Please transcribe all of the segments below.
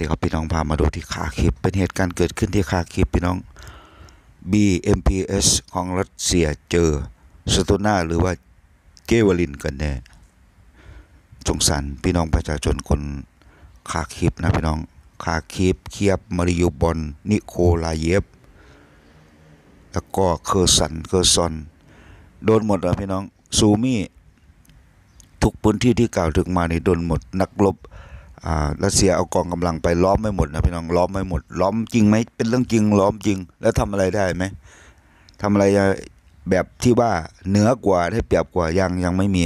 ดีครับพี่น้องพามาดูที่ขาคิป เป็นเหตุการณ์ เกิดขึ้นที่ขาคิป พี่น้อง BMPS ของรัสเซียเจอสตูนาหรือว่าเกวลินกันแน่สงสารพี่น้องประชาชนคนขาคิปนะพี่น้องขาคิปเคียบมาริยูบอลนิโคลาเยฟแล้วก็เคอร์สันเคอร์ซอนโดนหมดแล้วพี่น้องซูมี่ทุกพื้นที่ที่กล่าวถึงมานี่โดนหมดนักรบรัสเซียเอากองกำลังไปล้อมไม่หมดนะพี่น้องล้อมไม่หมดล้อมจริงไหมเป็นเรื่องจริงล้อมจริงแล้วทำอะไรได้ไหมทำอะไรแบบที่ว่าเหนือกว่าได้เปรียบกว่ายังยังไม่มี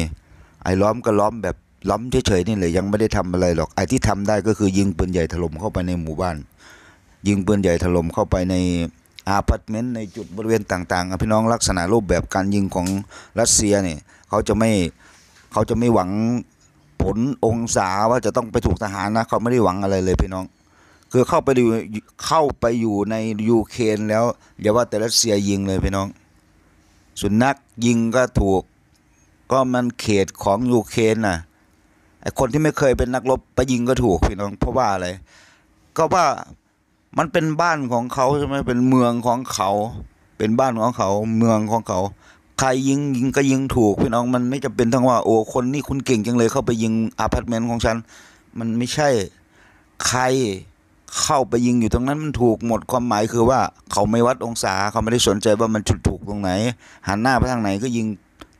ไอ้ล้อมก็ล้อมแบบล้อมเฉยๆนี่เลยยังไม่ได้ทำอะไรหรอก ไอ้ที่ทำได้ก็คือยิงปืนใหญ่ถล่มเข้าไปในหมู่บ้าน ยิงปืนใหญ่ถล่มเข้าไปในอาพาร์ตเมนต์ในจุดบริเวณต่างๆพี่น้องลักษณะรูปแบบการยิงของรัสเซียเนี่ยเขาจะไม่เขาจะไม่หวังผลองศาว่าจะต้องไปถูกทหารนะเขาไม่ได้หวังอะไรเลยพี่น้อง คือเข้าไปอยู่เข้าไปอยู่ในยูเครนแล้วอย่าว่าแต่รัสเซียยิงเลยพี่น้อง สุนัขยิงก็ถูกก็มันเขตของยูเครนน่ะไอคนที่ไม่เคยเป็นนักรบไปยิงก็ถูกพี่น้องเพราะว่าอะไร ก็ว่ามันเป็นบ้านของเขาใช่ไหมเป็นเมืองของเขา เป็นบ้านของเขาเมืองของเขาใครยิงยิงก็ยิงถูกพี่น้องมันไม่จำเป็นต้องว่าโอ้คนนี่คุณเก่งจังเลยเข้าไปยิงอาพาร์ตเมนต์ของฉัน มันไม่ใช่ใครเข้าไปยิงอยู่ตรงนั้นมันถูกหมดความหมายคือว่า เขาไม่วัดองศาเขาไม่ได้สนใจว่ามันจุดถูกตรงไหนหันหน้าไปทางไหนก็ยิง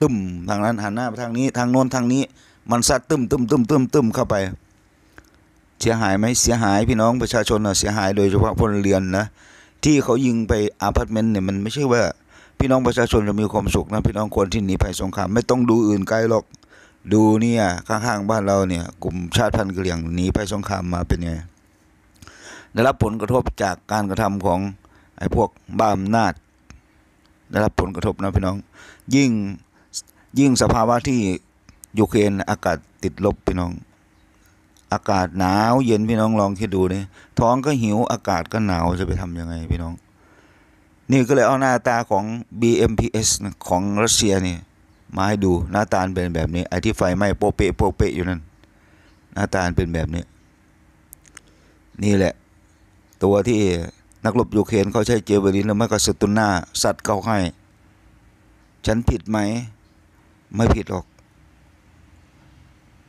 ตึมทางนั้นหันหน้าไปทางนี้ทางโน้นทางนี้ มันซัดตึมตึมตึมตึมตึมเข้าไป เสียหายไหมเสียหายพี่น้องประชาชนเสียหายโดยเฉพาะพลเรือนนะที่เขายิงไปอาพาร์ตเมนต์เนี่ยมันไม่ใช่ว่าพี่น้องประชาชนจะมีความสุขนะพี่น้องคนที่หนีภัยสงครามไม่ต้องดูอื่นไกลหรอกดูเนี่ยข้างๆบ้านเราเนี่ย กลุ่มชาติพันธุ์กะเหรี่ยงหนีภัยสงครามมาเป็นไงได้รับผลกระทบจากการกระทำของไอ้พวกบ้าอำนาจได้รับผลกระทบนะพี่น้องยิ่งยิ่งสภาวะที่ยูเครนอากาศติดลบพี่น้อง อากาศหนาว เย็นพี่น้องลองคิดดูนี่ท้องก็หิวอากาศก็หนาวจะไปทํำยังไงพี่น้องนี่ก็เลยเอาหน้าตาของ BMPS ของรัสเซียนี่มาให้ดูหน้าตาเป็นแบบนี้ไอ้ที่ไฟไหม้โปเปะโปเปะอยู่นั่นหน้าตาเป็นแบบนี้นี่แหละ ตัวที่นักรบยูเครนเขาใช้เจเวลินแล้วมันก็สตุนหน้าสัตว์เขาให้ ฉันผิดไหม ไม่ผิดหรอก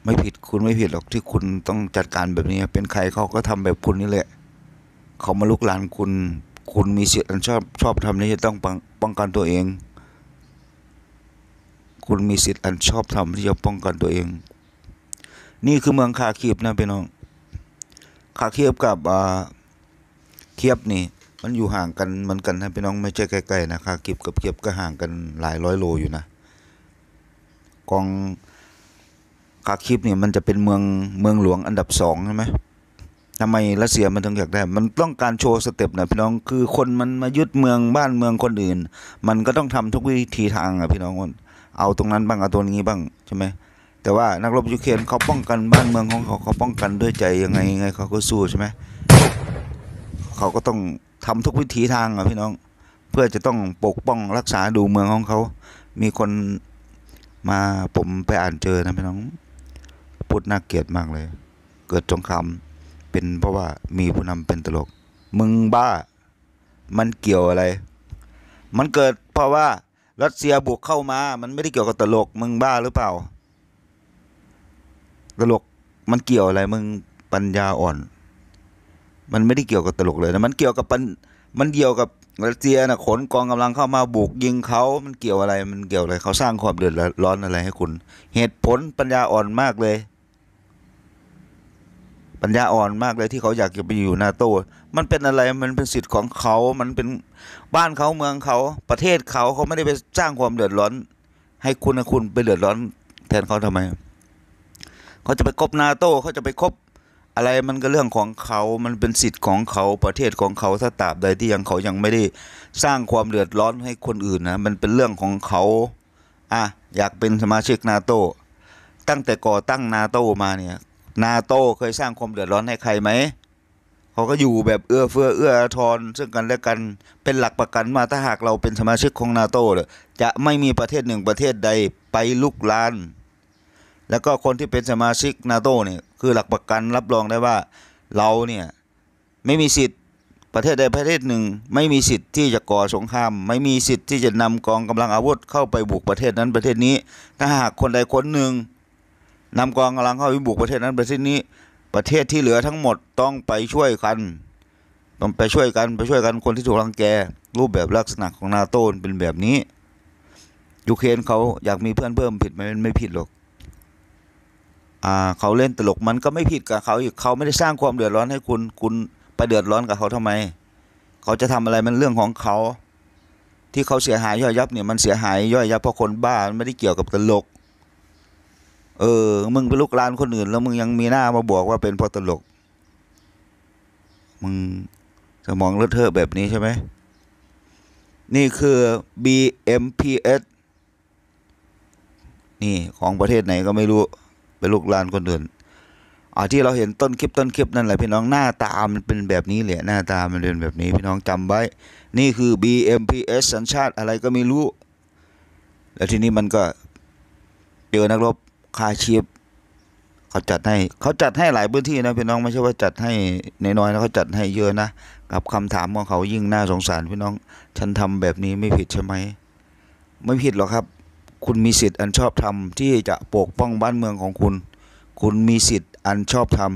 ไม่ผิดคุณไม่ผิดหรอกที่คุณต้องจัดการแบบนี้ เป็นใครเขาก็ทำแบบคุณนี่แหละ เขามาลุกลานคุณคุณมีสิทธิ์อันชอบชอบทำนี่จะต้องป้องกันตัวเอง คุณมีสิทธิ์อันชอบทำที่จะป้องกันตัวเอง นี่คือเมืองคาเคียบนะพี่น้องคาเคียบกับอ่าเคียบนี่มันอยู่ห่างกันเหมือนกันนะพี่น้องไม่ใช่ใกล้ๆนะคาเคียบกับเคียบก็ห่างกันหลายร้อยโลอยู่นะกองคาคีบเนี่ย มันจะเป็นเมืองเมืองหลวงอันดับสองใช่ไหมทำไมรัสเซียมันถึงอยากได้มันต้องการโชว์สเต็ปนะพี่น้องคือคนมันมายึดเมืองบ้านเมืองคนอื่น มันก็ต้องทำทุกวิธีทางอ่ะพี่น้องเอาตรงนั้น บ้างเอาตรงนี้บ้างใช่ไหมแต่ว่านักรบยูเครนเขาป้องกันบ้านเมืองของเขาเขาป้องกันด้วยใจยังไงยังไงเขาก็สู้ใช่ไหมเขาก็ต้องทำทุกวิถีทางอ่ะ พี่น้อง เพื่อจะต้องปกป้องรักษาดูเมืองของเขา มีคนมาผมไปอ่านเจอนะพี่น้องพูดน่าเกลียดมากเลย เกิดสงครามเป็นเพราะว่ามีผู้นำเป็นตลกมึงบ้า มันเกี่ยวอะไร มันเกิดเพราะว่ารัสเซียบุกเข้ามา มันไม่ได้เกี่ยวกับตลก มึงบ้าหรือเปล่า ตลกมันเกี่ยวอะไรมึงปัญญาอ่อน มันไม่ได้เกี่ยวกับตลกเลยนะมันเกี่ยวกับปัญมันเกี่ยวกับรัสเซียนะขนกองกำลังเข้ามาบุกยิงเขามันเกี่ยวอะไรมันเกี่ยวอะไรเขาสร้างความเดือดร้อนอะไรให้คุณ เหตุผลปัญญาอ่อนมากเลยัญญาอ่อนมากเลยที่เขาอยากจะไปอยู่นาโต้มันเป็นอะไร มันเป็นสิทธิ์ของเขา มันเป็นบ้านเขาเมืองเขา ประเทศเขาเขาไม่ได้ไปสร้างความเดือดร้อน ให้คุณนะคุณไปเดือดร้อน แทนเขาทำไม เขาจะไปคบนาโต้เขาจะไปคบอะไรมันก็เรื่องของเขามันเป็นสิทธิ์ของเขาประเทศของเขาถ้าตราบใดที่ยังเขายังไม่ได้สร้างความเดือดร้อนให้คนอื่นนะ มันเป็นเรื่องของเขาอ่ะอยากเป็นสมาชิกนาโต้ตั้งแต่ก่อตั้งนาโต้มาเนี่ยนาโต้เคยสร้างความเดือดร้อนให้ใครไหม เขาก็อยู่แบบเอื้อเฟื้อเอื้ออาทรซึ่งกันและกันเป็นหลักประกันมาถ้าหากเราเป็นสมาชิกของนาโต้จะไม่มีประเทศหนึ่งประเทศใดไปลุกลาน แล้วก็คนที่เป็นสมาชิกนาโต้เนี่ยคือหลักประกันรับรองได้ว่าเราเนี่ยไม่มีสิทธิ์ประเทศใดประเทศหนึ่ง ไม่มีสิทธิ์ที่จะก่อสงคราม ไม่มีสิทธิ์ที่จะนำกองกำลังอาวุธเข้าไปบุกประเทศนั้นประเทศนี้ ถ้าหากคนใดคนหนึ่งนำกองกำลังเข้าไปบุกประเทศนั้นประเทศนี้ ประเทศที่เหลือทั้งหมดต้องไปช่วยกัน ต้องไปช่วยกันไปช่วยกันคนที่ถูกรังแก รูปแบบลักษณะของนาโต้เป็นแบบนี้ ยูเครนเขาอยากมีเพื่อนเพิ่มผิดไหมไม่ผิดหรอกอ่าเขาเล่นตลกมันก็ไม่ผิดกับเขาอีกเขาไม่ได้สร้างความเดือดร้อนให้คุณ คุณไปเดือดร้อนกับเขาทำไมเขาจะทำอะไรมันเรื่องของเขาที่เขาเสียหายย่อยยับเนี่ยมันเสียหาย ย่อยยับเพราะคนบ้ามันไม่ได้เกี่ยวกับตลกเออ มึงไปลุกลานคนอื่นแล้วมึง ยังมีหน้ามาบอกว่าเป็นพอตลก มึงสมองเลอะเทอะแบบนี้ ใช่ไหม นี่คือ BMPS นี่ ของประเทศไหนก็ไม่รู้ไปลุกลานคนอื่นอ๋อที่เราเห็น ต้นคลิป ต้นคลิป นั่นแหละพี่ น้องหน้าตา มันเป็นแบบนี้แหละหน้าตา มันเป็นแบบนี้พี่น้องจำไว้ นี่คือ BMPS สัญชาติอะไรก็ไม่รู้ แล้วทีนี้มันก็เจอนักรบค่าชีพเขาจัดให้เขาจัดให้หลายพื้นที่นะพี่น้องไม่ใช่ว่าจัดให้ในน้อยนะเขาจัดให้เยอะนะ กับคำถามของเขายิ่งน่าสงสารพี่น้อง ฉันทำแบบนี้ไม่ผิดใช่ไหมไม่ผิดหรอกครับ คุณมีสิทธิ์อันชอบธรรมที่จะปกป้องบ้านเมืองของคุณ คุณมีสิทธิ์อันชอบธรรม